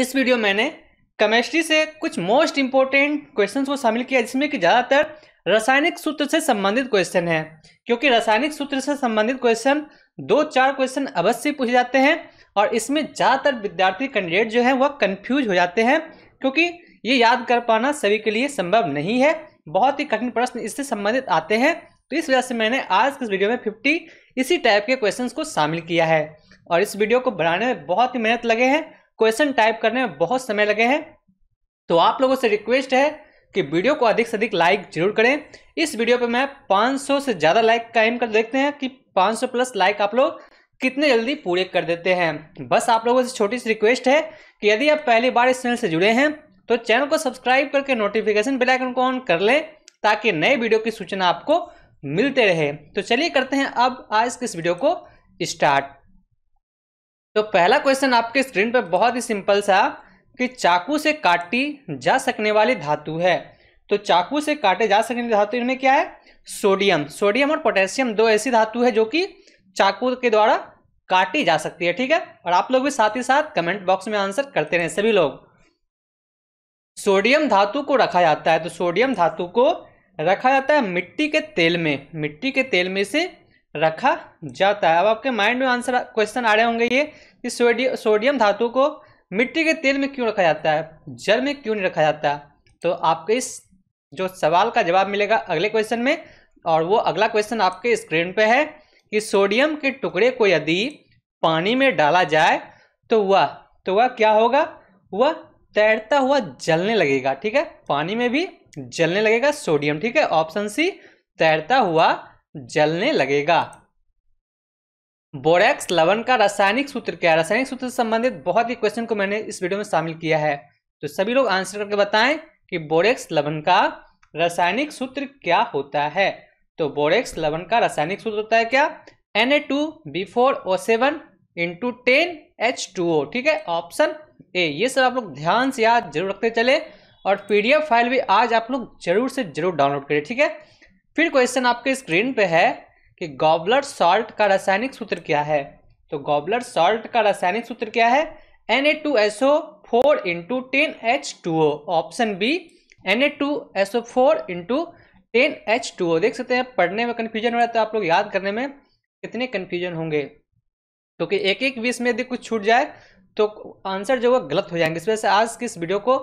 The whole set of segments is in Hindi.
इस वीडियो मैंने केमिस्ट्री से कुछ मोस्ट इंपॉर्टेंट क्वेश्चंस को शामिल किया जिसमें कि ज़्यादातर रासायनिक सूत्र से संबंधित क्वेश्चन है क्योंकि रासायनिक सूत्र से संबंधित क्वेश्चन दो चार क्वेश्चन अवश्य पूछे जाते हैं और इसमें ज़्यादातर विद्यार्थी कैंडिडेट जो है वह कन्फ्यूज हो जाते हैं क्योंकि ये याद कर पाना सभी के लिए संभव नहीं है बहुत ही कठिन प्रश्न इससे संबंधित आते हैं तो इस वजह से मैंने आज के वीडियो में फिफ्टी इसी टाइप के क्वेश्चंस को शामिल किया है और इस वीडियो को बनाने में बहुत ही मेहनत लगे हैं क्वेश्चन टाइप करने में बहुत समय लगे हैं तो आप लोगों से रिक्वेस्ट है कि वीडियो को अधिक से अधिक लाइक जरूर करें इस वीडियो पर मैं 500 से ज़्यादा लाइक का एम कर देखते हैं कि 500 प्लस लाइक आप लोग कितने जल्दी पूरे कर देते हैं बस आप लोगों से छोटी सी रिक्वेस्ट है कि यदि आप पहली बार इस चैनल से जुड़े हैं तो चैनल को सब्सक्राइब करके नोटिफिकेशन बेल आइकन को ऑन कर लें ताकि नए वीडियो की सूचना आपको मिलते रहे तो चलिए करते हैं अब आज के इस वीडियो को स्टार्ट तो पहला क्वेश्चन आपके स्क्रीन पर बहुत ही सिंपल सा कि चाकू से काटी जा सकने वाली धातु है तो चाकू से काटे जा सकने वाली धातु इनमें क्या है सोडियम सोडियम और पोटेशियम दो ऐसी धातु है जो कि चाकू के द्वारा काटी जा सकती है ठीक है और आप लोग भी साथ ही साथ कमेंट बॉक्स में आंसर करते रहे सभी लोग सोडियम धातु को रखा जाता है तो सोडियम धातु को रखा जाता है मिट्टी के तेल में मिट्टी के तेल में से रखा जाता है अब आपके माइंड में आंसर क्वेश्चन आ रहे होंगे ये कि सोडियम सोडियम धातु को मिट्टी के तेल में क्यों रखा जाता है जल में क्यों नहीं रखा जाता तो आपके इस जो सवाल का जवाब मिलेगा अगले क्वेश्चन में और वो अगला क्वेश्चन आपके स्क्रीन पे है कि सोडियम के टुकड़े को यदि पानी में डाला जाए तो वह तो वह क्या होगा वह तैरता हुआ जलने लगेगा ठीक है पानी में भी जलने लगेगा सोडियम ठीक है ऑप्शन सी तैरता हुआ जलने लगेगा बोरेक्स लवन का रासायनिक सूत्र क्या है रासायनिक सूत्र से संबंधित बहुत ही क्वेश्चन को मैंने इस वीडियो में शामिल किया है तो सभी लोग आंसर करके बताएं कि बोरेक्स लवन का रासायनिक सूत्र क्या होता है तो बोरेक्स लवन का रासायनिक सूत्र होता है क्या N A two B four O seven into ten H two O ठीक है ऑप्शन ए ये सब आप लोग ध्यान से याद जरूर रखते चले और पीडीएफ फाइल भी आज आप लोग जरूर से जरूर डाउनलोड करें ठीक है फिर क्वेश्चन आपके स्क्रीन पे है कि गॉबलर सॉल्ट का रासायनिक सूत्र क्या है तो गॉबलर सॉल्ट का रासायनिक सूत्र क्या है N A two S O four into ten H two O option B N A two S O four into ten H two O देख सकते हैं पढ़ने में कन्फ्यूजन हो रहा है तो आप लोग याद करने में कितने कन्फ्यूजन होंगे क्योंकि तो एक एक बीस में यदि कुछ छूट जाए तो आंसर जो है गलत हो जाएंगे इस वजह से आज की इस वीडियो को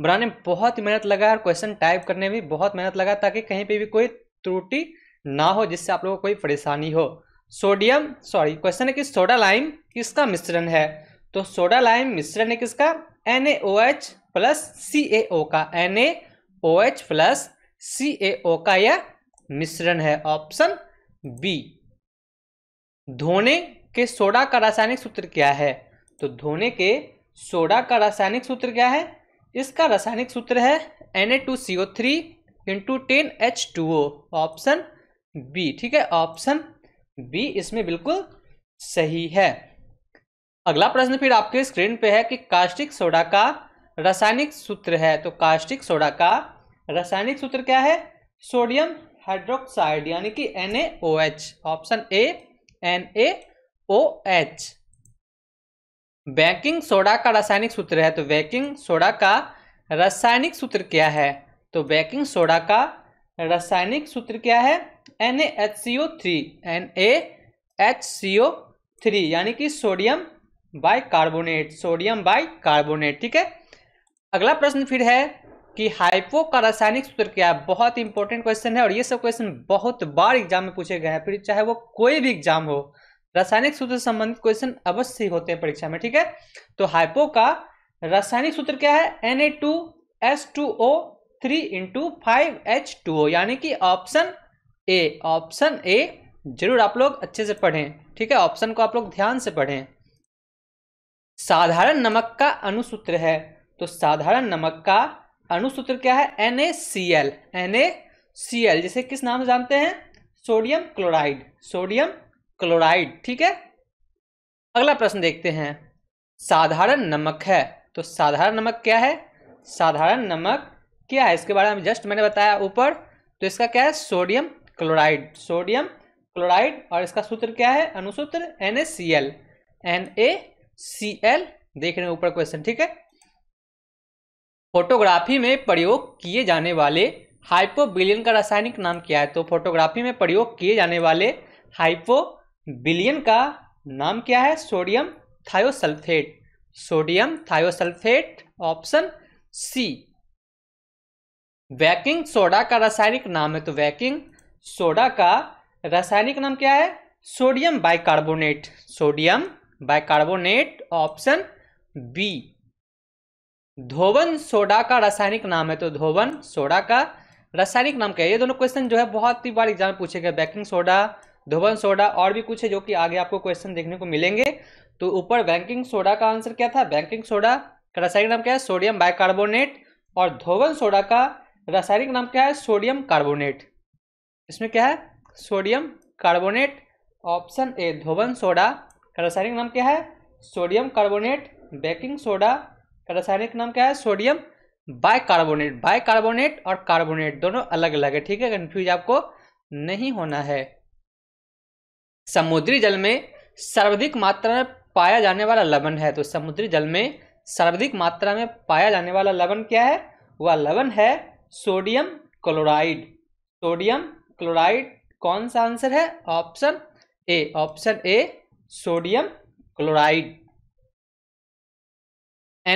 बनाने में बहुत मेहनत लगा है और क्वेश्चन टाइप करने में बहुत मेहनत लगा ताकि कहीं पे भी कोई त्रुटि ना हो जिससे आप लोगों को कोई परेशानी हो सोडियम सॉरी क्वेश्चन है कि सोडा लाइम किसका मिश्रण है तो सोडा लाइम मिश्रण है किसका एन प्लस सी का एन प्लस सी का यह मिश्रण है ऑप्शन बी धोने के सोडा का रासायनिक सूत्र क्या है तो धोने के सोडा का रासायनिक सूत्र क्या है इसका रासायनिक सूत्र है Na2CO3 into ten H two O option B ठीक है ऑप्शन बी इसमें बिल्कुल सही है अगला प्रश्न फिर आपके स्क्रीन पे है कि कास्टिक सोडा का रासायनिक सूत्र है तो कास्टिक सोडा का रासायनिक सूत्र क्या है सोडियम हाइड्रोक्साइड यानी कि NaOH option A NaOH baking soda का रासायनिक सूत्र है तो बेकिंग सोडा का रासायनिक सूत्र क्या है तो बेकिंग सोडा का रासायनिक सूत्र क्या है N H C O three N H C O three यानी कि sodium bi carbonate sodium bi carbonate ठीक है अगला प्रश्न फिर है कि हाइपो का रासायनिक सूत्र क्या है बहुत इंपॉर्टेंट क्वेश्चन है और ये सब क्वेश्चन बहुत बार एग्जाम में पूछे गए हैं फिर चाहे वो कोई भी एग्जाम हो रासायनिक सूत्र संबंधित क्वेश्चन अवश्य होते हैं परीक्षा में ठीक है तो हाइपो का रासायनिक सूत्र क्या है N A two S two O three into five H two O यानी कि ऑप्शन ए ऑप्शन ए जरूर आप लोग अच्छे से पढ़ें ठीक है ऑप्शन को आप लोग ध्यान से पढ़ें साधारण नमक का अनुसूत्र है तो साधारण नमक का अनुसूत्र क्या है N A C L N A C L जिसे किस नाम से जानते हैं सोडियम क्लोराइड सोडियम क्लोराइड ठीक है अगला प्रश्न देखते हैं साधारण नमक है तो साधारण नमक क्या है साधारण नमक क्या है इसके बारे में जस्ट मैंने बताया ऊपर तो इसका क्या है सोडियम क्लोराइड सोडियम क्लोराइड और इसका सूत्र क्या है अनुसूत्र N A C L N A C L देख रहे हैं ऊपर क्वेश्चन ठीक है फोटोग्राफी में प्रयोग किए जाने वाले हाइपोबिलियन का रासायनिक नाम क्या है तो फोटोग्राफी में प्रयोग किए जाने वाले हाइपोबिलियन का नाम क्या है sodium thiosulphate sodium thiosulphate option C baking soda का रासायनिक नाम है तो वैकिंग सोडा का रासायनिक नाम क्या है sodium bicarbonate sodium bicarbonate option B धोवन सोडा का रासायनिक नाम है तो धोवन सोडा का रासायनिक नाम क्या है ये दोनों क्वेश्चन जो है बहुत ही बार एग्जाम पूछे गए बैकिंग सोडा धोवन सोडा और भी कुछ है जो कि आगे आपको क्वेश्चन देखने को मिलेंगे तो ऊपर बैंकिंग सोडा का आंसर क्या था बैंकिंग सोडा का रासायनिक नाम क्या है सोडियम बाइकार्बोनेट और धोवन सोडा का रासायनिक नाम क्या है सोडियम कार्बोनेट इसमें क्या है सोडियम कार्बोनेट ऑप्शन ए धोवन सोडा का रासायनिक नाम क्या है सोडियम कार्बोनेट बेकिंग सोडा का रासायनिक नाम क्या है सोडियम बाइकार्बोनेट बाइकार्बोनेट और कार्बोनेट दोनों अलग अलग है ठीक है कन्फ्यूज आपको नहीं होना है समुद्री जल में सर्वाधिक मात्रा में पाया जाने वाला लवण है तो समुद्री जल में सर्वाधिक मात्रा में पाया जाने वाला लवण क्या है वह लवण है सोडियम क्लोराइड सोडियम क्लोराइड कौन सा आंसर है option A option A sodium chloride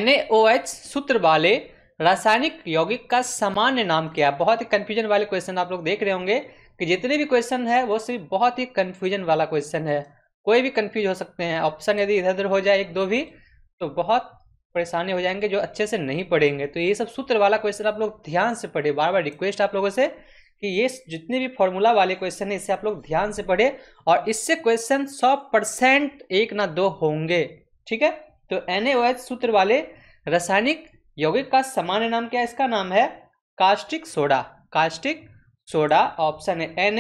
NaOH सूत्र वाले रासायनिक यौगिक का सामान्य नाम क्या है बहुत ही कंफ्यूजन वाले क्वेश्चन आप लोग देख रहे होंगे कि जितने भी क्वेश्चन है वो सिर्फ बहुत ही कंफ्यूजन वाला क्वेश्चन है कोई भी कंफ्यूज हो सकते हैं ऑप्शन यदि इधर उधर हो जाए एक दो भी तो बहुत परेशानी हो जाएंगे जो अच्छे से नहीं पढ़ेंगे तो ये सब सूत्र वाला क्वेश्चन आप लोग ध्यान से पढ़े बार बार रिक्वेस्ट आप लोगों से कि ये जितने भी फॉर्मूला वाले क्वेश्चन है इसे आप लोग ध्यान से पढ़े और इससे क्वेश्चन सौ परसेंट एक ना दो होंगे ठीक है तो एन सूत्र वाले रासायनिक यौगिक का सामान्य नाम क्या है इसका नाम है caustic soda caustic soda option है एन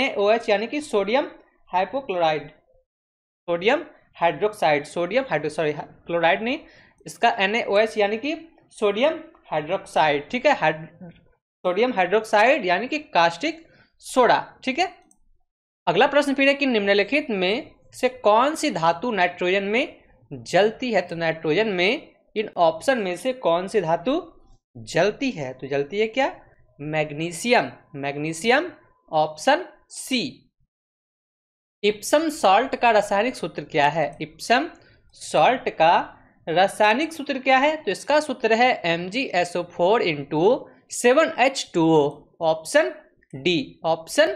यानी कि sodium hypochloride sodium hydroxide sodium hydro sorry chloride नहीं इसका एन यानी कि सोडियम हाइड्रोक्साइड ठीक है सोडियम हाइड्रोक्साइड यानी कि कास्टिक सोडा ठीक है अगला प्रश्न फिर है कि निम्नलिखित में से कौन सी धातु नाइट्रोजन में जलती है तो नाइट्रोजन में इन ऑप्शन में से कौन सी धातु जलती है तो जलती है क्या magnesium magnesium option C Epsom salt का रासायनिक सूत्र क्या है इप्सम सॉल्ट का रासायनिक सूत्र क्या है तो इसका सूत्र है M G S O four into seven H two O option D option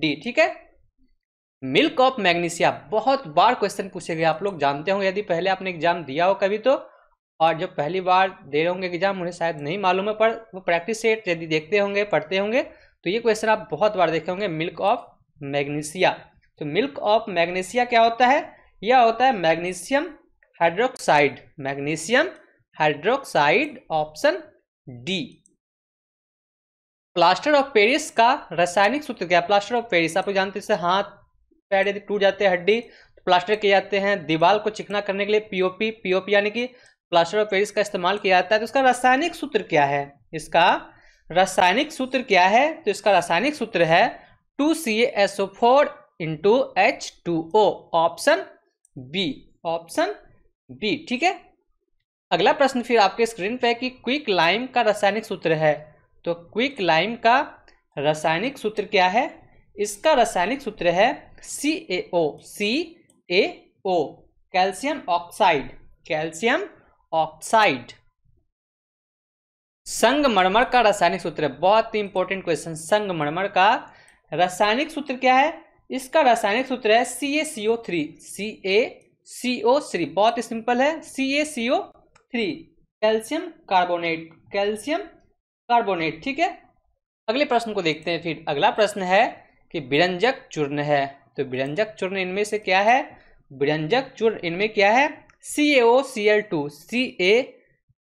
D ठीक है मिल्क ऑफ मैग्नीशिया बहुत बार क्वेश्चन पूछे गए आप लोग जानते होंगे यदि पहले आपने एग्जाम दिया हो कभी तो और जो पहली बार दे रहे होंगे एग्जाम उन्हें शायद नहीं मालूम है पर वो प्रैक्टिस सेट यदि देखते होंगे पढ़ते होंगे तो ये क्वेश्चन आप बहुत बार देखे होंगे मिल्क ऑफ मैग्नीशिया तो मिल्क ऑफ मैग्नीशिया क्या होता है यह होता है magnesium hydroxide magnesium hydroxide option D plaster of Paris का रासायनिक सूत्र क्या प्लास्टर ऑफ पेरिस आप जानते हैं हाथ पैर यदि टूट जाते हैं हड्डी तो प्लास्टर किए जाते हैं दीवार को चिकना करने के लिए पीओपी पीओपी यानी कि प्लास्टर ऑफ पेरिस का इस्तेमाल किया जाता है तो इसका रासायनिक सूत्र क्या है इसका रासायनिक सूत्र क्या है तो इसका रासायनिक सूत्र है two C S O four into H two O option B option B ठीक है अगला प्रश्न फिर आपके स्क्रीन पे है कि क्विक लाइम का रासायनिक सूत्र है तो क्विक लाइम का रासायनिक सूत्र क्या है इसका रासायनिक सूत्र है C A O C A O calcium oxide calcium oxide संगमरमर का रासायनिक सूत्र बहुत ही इंपॉर्टेंट क्वेश्चन संगमरमर का रासायनिक सूत्र क्या है इसका रासायनिक सूत्र है C A C O three C A C O three बहुत ही सिंपल है C A C O three calcium carbonate calcium carbonate ठीक है अगले प्रश्न को देखते हैं फिर अगला प्रश्न है कि विरंजक चूर्ण है तो विरंजक चूर्ण इनमें से क्या है विरंजक चूर्ण इनमें क्या है C A O C L two C A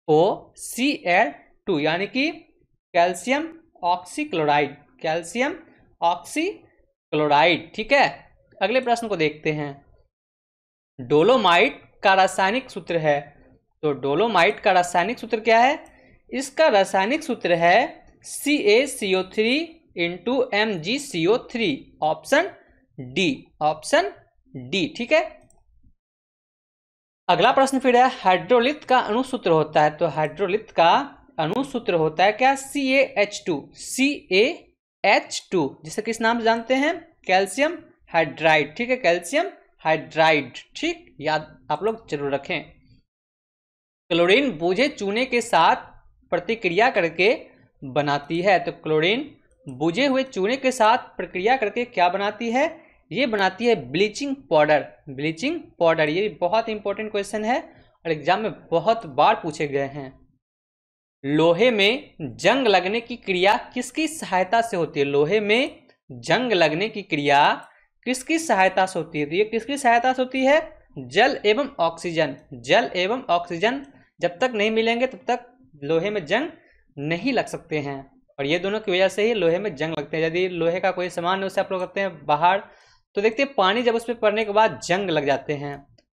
O C L two यानी कि कैल्शियम ऑक्सीक्लोराइड कैल्शियम ऑक्सीक्लोराइड ठीक है अगले प्रश्न को देखते हैं डोलोमाइट का रासायनिक सूत्र है तो डोलोमाइट का रासायनिक सूत्र क्या है इसका रासायनिक सूत्र है C A C O three into M G C O three option D option D ठीक है अगला प्रश्न फिर है हाइड्रोलिथ का अणुसूत्र होता है तो हाइड्रोलिथ का अणुसूत्र होता है क्या C A H two C A H two जिसे किस नाम से जानते हैं कैल्शियम हाइड्राइड ठीक है कैल्शियम हाइड्राइड ठीक याद आप लोग जरूर रखें क्लोरीन बूझे चूने के साथ प्रतिक्रिया करके बनाती है तो क्लोरीन बुझे हुए चूने के साथ प्रक्रिया करके क्या बनाती है ये बनाती है ब्लीचिंग पाउडर ब्लीचिंग पाउडर ये बहुत इंपॉर्टेंट क्वेश्चन है और एग्जाम में बहुत बार पूछे गए हैं लोहे में जंग लगने की क्रिया किसकी सहायता से होती है लोहे में जंग लगने की क्रिया किसकी सहायता से होती है तो ये किसकी सहायता से होती है जल एवं ऑक्सीजन जल एवं ऑक्सीजन जब तक नहीं मिलेंगे तब तक लोहे में जंग नहीं लग सकते हैं और ये दोनों की वजह से ही लोहे में जंग लगते हैं यदि लोहे का कोई सामान उसे आप लोग करते हैं बाहर तो देखते हैं पानी जब उस पर पड़ने के बाद जंग लग जाते हैं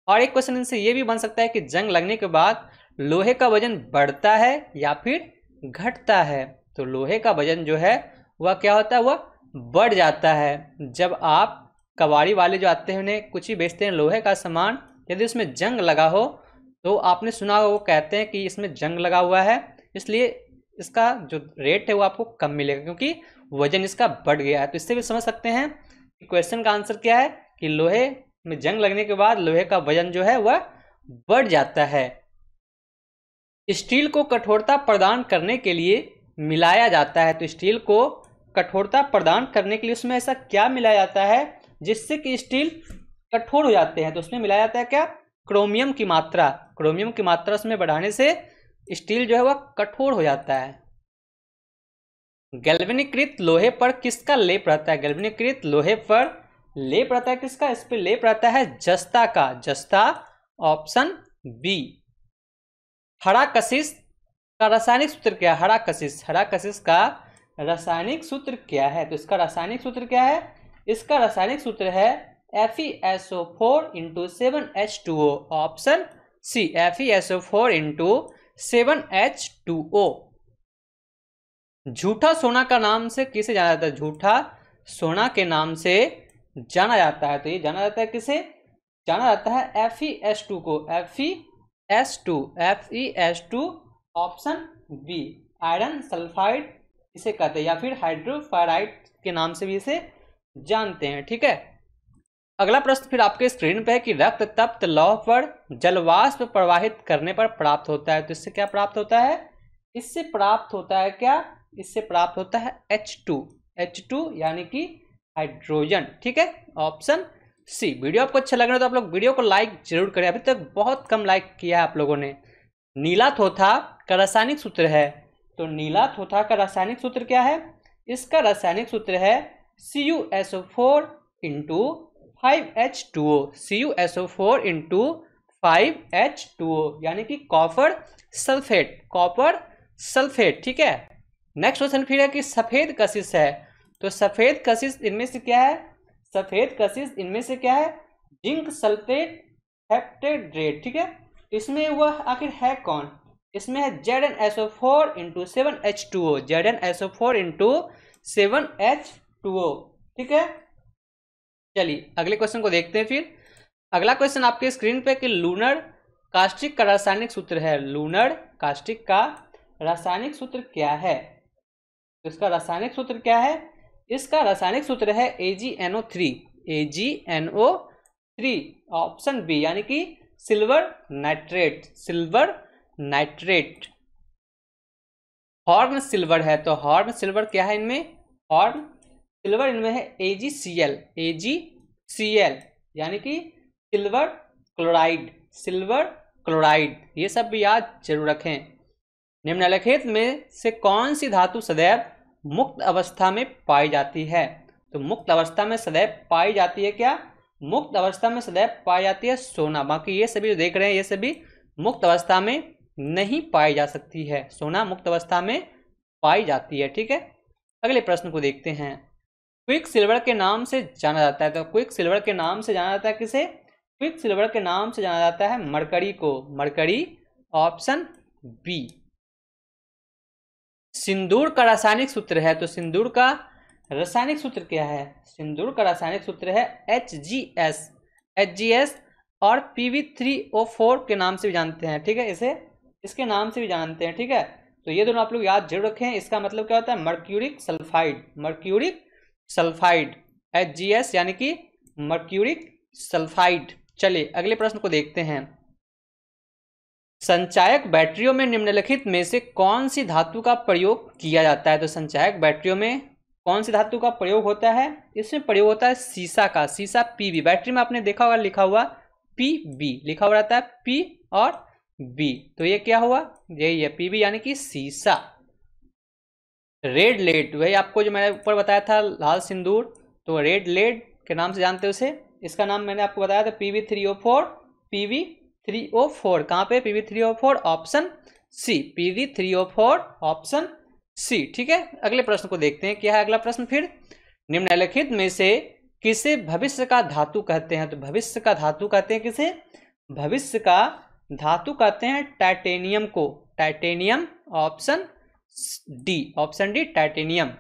और एक क्वेश्चन इनसे ये भी बन सकता है कि जंग लगने के बाद लोहे का वजन बढ़ता है या फिर घटता है तो लोहे का वजन जो है वह क्या होता है वह बढ़ जाता है जब आप कबाड़ी वाले जो आते हैं उन्हें कुछ ही बेचते हैं लोहे का सामान यदि उसमें जंग लगा हो तो आपने सुना वो कहते हैं कि इसमें जंग लगा हुआ है इसलिए इसका जो रेट है वो आपको कम मिलेगा क्योंकि वजन इसका बढ़ गया है तो इससे भी समझ सकते हैं कि क्वेश्चन का आंसर क्या है कि लोहे में जंग लगने के बाद लोहे का वजन जो है वह बढ़ जाता है स्टील को कठोरता प्रदान करने के लिए मिलाया जाता है तो स्टील को कठोरता प्रदान करने के लिए उसमें ऐसा क्या मिलाया जाता है जिससे कि स्टील कठोर हो जाते हैं तो उसमें मिलाया जाता है क्या क्रोमियम की मात्रा क्रोमियम की मात्रा उसमें बढ़ाने से स्टील जो है वह कठोर हो जाता है गैल्वेनिकृत लोहे पर किसका लेप रहता है गैल्वेनिकृत लोहे पर लेप रहता है किसका इस पर लेप रहता है जस्ता का जस्ता ऑप्शन बी हरा कशिश का रासायनिक सूत्र क्या है हरा कशिश हरा कशिश का रासायनिक सूत्र क्या है तो इसका रासायनिक सूत्र क्या है इसका रासायनिक सूत्र है F E S O four into seven H two O option C F E S O four into seven H two O झूठा सोना का नाम से किसे जाना जाता है झूठा सोना के नाम से जाना जाता है तो ये जाना जाता है किसे जाना जाता है एफ ई एस टू को F E S two F E S two option B iron sulphide इसे कहते हैं या फिर हाइड्रोफाइराइड के नाम से भी इसे जानते हैं ठीक है अगला प्रश्न फिर आपके स्क्रीन पे है कि रक्त तप्त लौह पर जलवाष्प प्रवाहित करने पर प्राप्त होता है तो इससे क्या प्राप्त होता है इससे प्राप्त होता है क्या इससे प्राप्त होता है H2 H2 यानी कि हाइड्रोजन ठीक है ऑप्शन सी वीडियो आपको अच्छा लग रहा है तो आप लोग वीडियो को लाइक जरूर करें अभी तक बहुत कम लाइक किया है आप लोगों ने नीला थोथा का रासायनिक सूत्र है तो नीला थोथा का रासायनिक सूत्र क्या है इसका रासायनिक सूत्र है C U S O four into five H two O C U S O four into five H two O यानी कि कॉपर सल्फेट कॉपर सल्फेट ठीक है नेक्स्ट क्वेश्चन फिर है कि सफ़ेद कशिश है तो सफ़ेद कशिश इनमें से क्या है सफ़ेद कशिश इनमें से क्या है जिंक सल्फेट हेप्टेड्रेट ठीक है इसमें वह आखिर है कौन इसमें है Z N S O four into seven H two O Z N S O four into seven H two O ठीक है चलिए अगले क्वेश्चन को देखते हैं फिर अगला क्वेश्चन आपके स्क्रीन पे कि लूनर कास्टिक का रासायनिक सूत्र है लूनर कास्टिक का रासायनिक सूत्र क्या है तो इसका रासायनिक सूत्र क्या है इसका रासायनिक सूत्र है ओ थ्री ऑप्शन बी यानी कि silver nitrate silver nitrate horn silver है तो हॉर्न सिल्वर क्या है इनमें हॉर्न सिल्वर इनमें है ए जी C L A ji C L यानी कि सिल्वर क्लोराइड सिल्वर क्लोराइड ये सब भी याद जरूर रखें निम्नलिखित में से कौन सी धातु सदैव मुक्त अवस्था में पाई जाती है तो मुक्त अवस्था में सदैव पाई जाती है क्या मुक्त अवस्था में सदैव पाई जाती है सोना बाकी ये सभी जो देख रहे हैं ये सभी मुक्त अवस्था में नहीं पाई जा सकती है सोना मुक्त अवस्था में पाई जाती है ठीक है अगले प्रश्न को देखते हैं क्विक सिल्वर के नाम से जाना जाता है तो क्विक सिल्वर के नाम से जाना जाता है किसे क्विक सिल्वर के नाम से जाना जाता है मरकरी को मरकरी ऑप्शन बी सिंदूर का रासायनिक सूत्र है तो सिंदूर का रासायनिक सूत्र क्या है सिंदूर का रासायनिक सूत्र है H G S H G S और P V three O four के नाम से भी जानते हैं ठीक है इसे इसके नाम से भी जानते हैं ठीक है तो ये दोनों आप लोग याद जरूर रखें इसका मतलब क्या होता है mercuric sulphide mercuric sulphide H G S यानी कि मर्क्यूरिक सल्फाइड चलिए अगले प्रश्न को देखते हैं संचायक बैटरियों में निम्नलिखित में से कौन सी धातु का प्रयोग किया जाता है तो संचायक बैटरियों में कौन सी धातु का प्रयोग होता है इसमें प्रयोग होता है सीसा का सीसा पीबी बैटरी में आपने देखा होगा लिखा हुआ पी बी लिखा हुआ रहता है पी और बी तो ये क्या हुआ यही है बी यानी कि सीसा रेड लेड वही आपको जो मैंने ऊपर बताया था लाल सिंदूर तो रेड लेड के नाम से जानते उसे इसका नाम मैंने आपको बताया था P V three O four P V three O four कहाँ पे P V three O four option C P V three O four option C ठीक है अगले प्रश्न को देखते हैं क्या है अगला प्रश्न फिर निम्नलिखित में से किसे भविष्य का धातु कहते हैं तो भविष्य का धातु कहते हैं किसे भविष्य का धातु कहते हैं टाइटेनियम को titanium option D option D titanium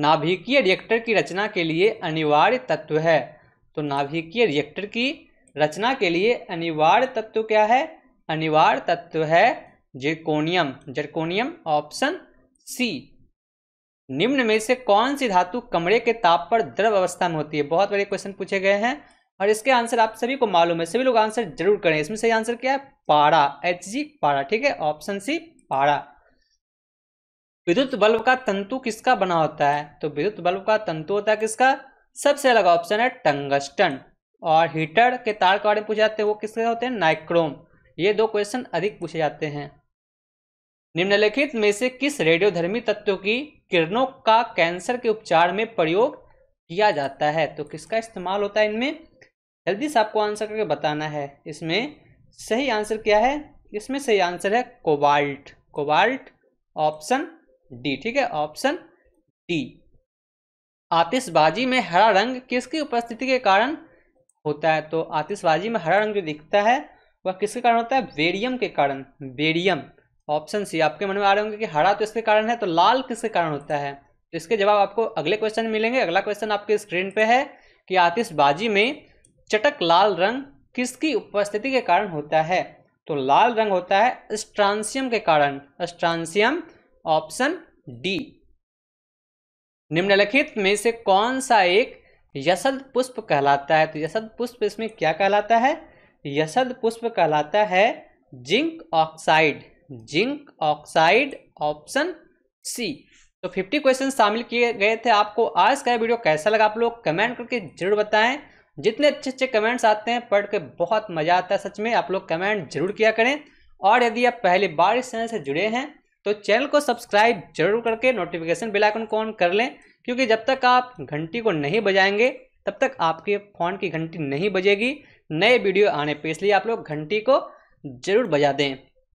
नाभिकीय रिएक्टर की रचना के लिए अनिवार्य तत्व है तो नाभिकीय रिएक्टर की रचना के लिए अनिवार्य तत्व क्या है अनिवार्य तत्व है जिरकोनियम जिरकोनियम ऑप्शन सी निम्न में से कौन सी धातु कमरे के ताप पर द्रव अवस्था में होती है बहुत बड़े क्वेश्चन पूछे गए हैं और इसके आंसर आप सभी को मालूम है सभी लोग आंसर जरूर करें इसमें सही आंसर क्या है पारा एच जी पारा ठीक है ऑप्शन सी पारा विद्युत बल्ब का तंतु किसका बना होता है तो विद्युत बल्ब का तंतु होता है किसका सबसे अलग ऑप्शन है टंगस्टन और हीटर के तार के बारे में पूछे जाते हैं वो किसके होते हैं नाइक्रोम ये दो क्वेश्चन अधिक पूछे जाते हैं निम्नलिखित में से किस रेडियोधर्मी तत्व की किरणों का कैंसर के उपचार में प्रयोग किया जाता है तो किसका इस्तेमाल होता है इनमें जल्दी से आपको आंसर करके बताना है इसमें सही आंसर क्या है इसमें सही आंसर है कोबाल्ट कोबाल्ट ऑप्शन डी ठीक है ऑप्शन डी आतिशबाजी में हरा रंग किसकी उपस्थिति के कारण होता है तो आतिशबाजी में हरा रंग जो दिखता है वह किसके कारण होता है बेरियम के कारण बेरियम ऑप्शन सी आपके मन में आ रहे होंगे कि हरा तो इसके कारण है तो लाल किसके कारण होता है तो इसके जवाब आपको अगले क्वेश्चन मिलेंगे अगला क्वेश्चन आपके स्क्रीन पे है कि आतिशबाजी में चटक लाल रंग किसकी उपस्थिति के कारण होता है तो लाल रंग होता है स्ट्रांसियम के कारण स्ट्रांसियम ऑप्शन डी निम्नलिखित में से कौन सा एक यशद पुष्प कहलाता है तो यसद पुष्प इसमें क्या कहलाता है यशद पुष्प कहलाता है zinc oxide zinc oxide option C तो 50 क्वेश्चन शामिल किए गए थे आपको आज का वीडियो कैसा लगा आप लोग कमेंट करके जरूर बताएं जितने अच्छे अच्छे कमेंट्स आते हैं पढ़ के बहुत मजा आता है सच में आप लोग कमेंट जरूर किया करें और यदि आप पहली बार इस चैनल से जुड़े हैं तो चैनल को सब्सक्राइब जरूर करके नोटिफिकेशन बेल आइकन को ऑन कर लें क्योंकि जब तक आप घंटी को नहीं बजाएंगे तब तक आपके फ़ोन की घंटी नहीं बजेगी नए वीडियो आने पर इसलिए आप लोग घंटी को जरूर बजा दें